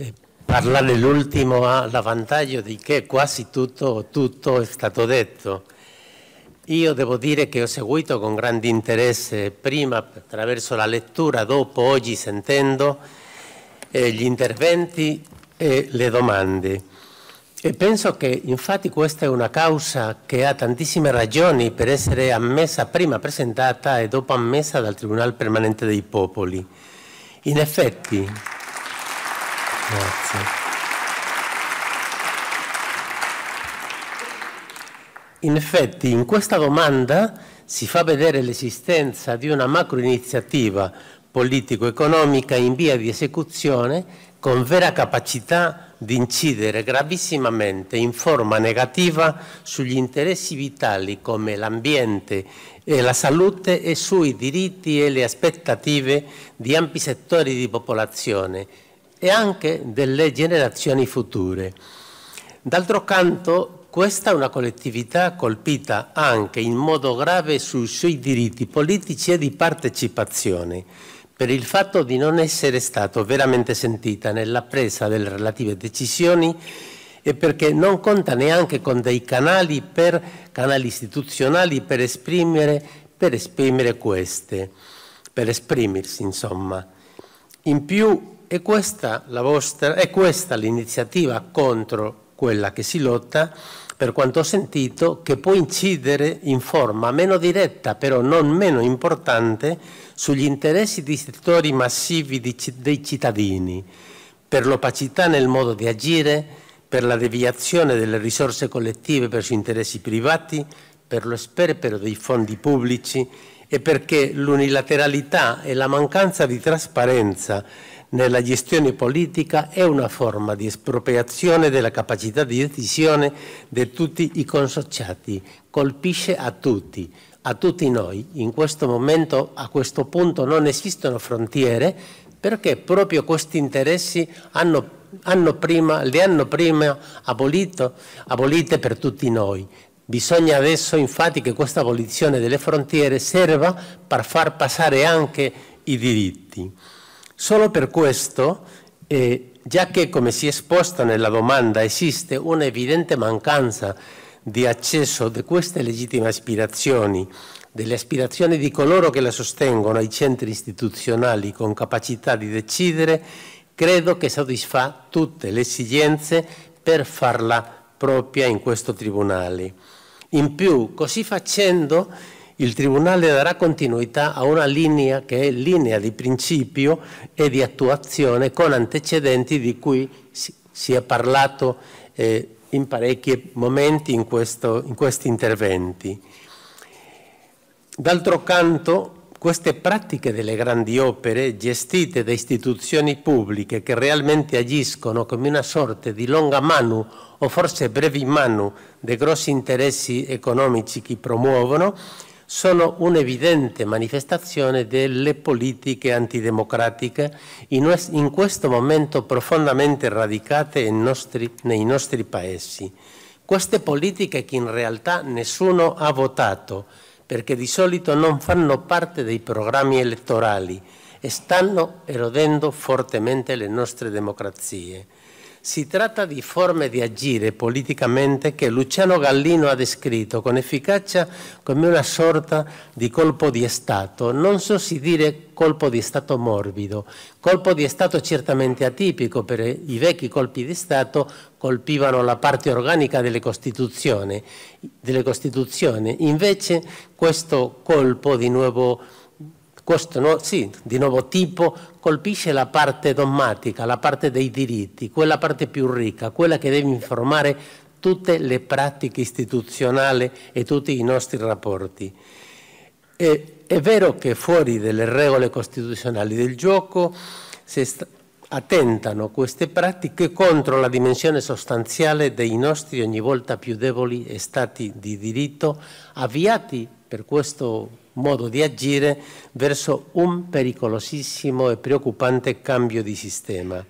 Eh, parlare l'ultimo ha l'avvantaggio di che quasi tutto, tutto è stato detto. Io devo dire che ho seguito con grande interesse, prima attraverso la lettura, dopo oggi sentendo eh, gli interventi e le domande. E penso che infatti questa è una causa che ha tantissime ragioni per essere ammessa, prima presentata e dopo ammessa dal Tribunale Permanente dei Popoli. In effetti... Grazie. In effetti in questa domanda si fa vedere l'esistenza di una macroiniziativa politico-economica in via di esecuzione con vera capacità di incidere gravissimamente in forma negativa sugli interessi vitali come l'ambiente e la salute e sui diritti e le aspettative di ampi settori di popolazione e anche delle generazioni future. D'altro canto, questa è una collettività colpita anche in modo grave sui suoi diritti politici e di partecipazione, per il fatto di non essere stato veramente sentita nella presa delle relative decisioni e perché non conta neanche con dei canali, per, canali istituzionali per esprimere, per esprimere queste, per esprimersi insomma. In più e questa vostra, è questa l'iniziativa contro quella che si lotta, per quanto ho sentito, che può incidere in forma meno diretta, però non meno importante, sugli interessi di settori massivi di, dei cittadini, per l'opacità nel modo di agire, per la deviazione delle risorse collettive verso interessi privati, per lo sperpero dei fondi pubblici e perché l'unilateralità e la mancanza di trasparenza nella gestione politica è una forma di espropriazione della capacità di decisione di tutti i consociati, colpisce a tutti, a tutti noi. In questo momento, a questo punto, non esistono frontiere perché proprio questi interessi hanno, hanno prima, le hanno prima abolito, abolite per tutti noi. Bisogna adesso infatti che questa abolizione delle frontiere serva per far passare anche i diritti. Solo per questo, eh, già che come si è esposto nella domanda esiste un'evidente mancanza di accesso di queste legittime aspirazioni, delle aspirazioni di coloro che la sostengono ai centri istituzionali con capacità di decidere, credo che soddisfa tutte le esigenze per farla propria in questo Tribunale. In più, così facendo, il Tribunale darà continuità a una linea che è linea di principio e di attuazione con antecedenti di cui si, è parlato eh, in parecchi momenti in, questo, in questi interventi. D'altro canto, queste pratiche delle grandi opere gestite da istituzioni pubbliche che realmente agiscono come una sorte di longa mano o forse brevi mano dei grossi interessi economici che promuovono, sono un'evidente manifestazione delle politiche antidemocratiche in, questo momento profondamente radicate nei nostri paesi. Queste politiche che in realtà nessuno ha votato, perché di solito non fanno parte dei programmi elettorali e stanno erodendo fortemente le nostre democrazie. Si tratta di forme di agire politicamente che Luciano Gallino ha descritto con efficacia come una sorta di colpo di Stato. Non so se dire colpo di Stato morbido, colpo di Stato certamente atipico, perché i vecchi colpi di Stato colpivano la parte organica delle Costituzioni. Delle Costituzioni. Invece questo colpo di nuovo questo no, sì, di nuovo tipo colpisce la parte dogmatica, la parte dei diritti, quella parte più ricca, quella che deve informare tutte le pratiche istituzionali e tutti i nostri rapporti. E, è vero che fuori delle regole costituzionali del gioco si attentano queste pratiche contro la dimensione sostanziale dei nostri ogni volta più deboli stati di diritto avviati per questo modo di agire verso un pericolosissimo e preoccupante cambio di sistema.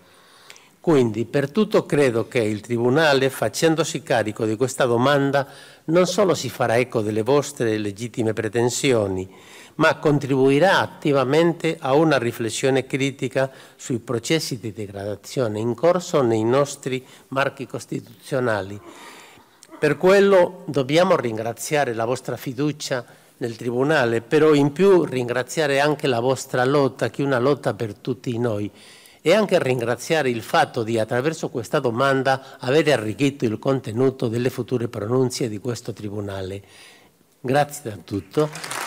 Quindi per tutto credo che il Tribunale, facendosi carico di questa domanda, non solo si farà eco delle vostre legittime pretensioni, ma contribuirà attivamente a una riflessione critica sui processi di degradazione in corso nei nostri marchi costituzionali. Per quello dobbiamo ringraziare la vostra fiducia nel Tribunale, però in più ringraziare anche la vostra lotta, che è una lotta per tutti noi, e anche ringraziare il fatto di attraverso questa domanda avere arricchito il contenuto delle future pronunzie di questo Tribunale. Grazie da tutto.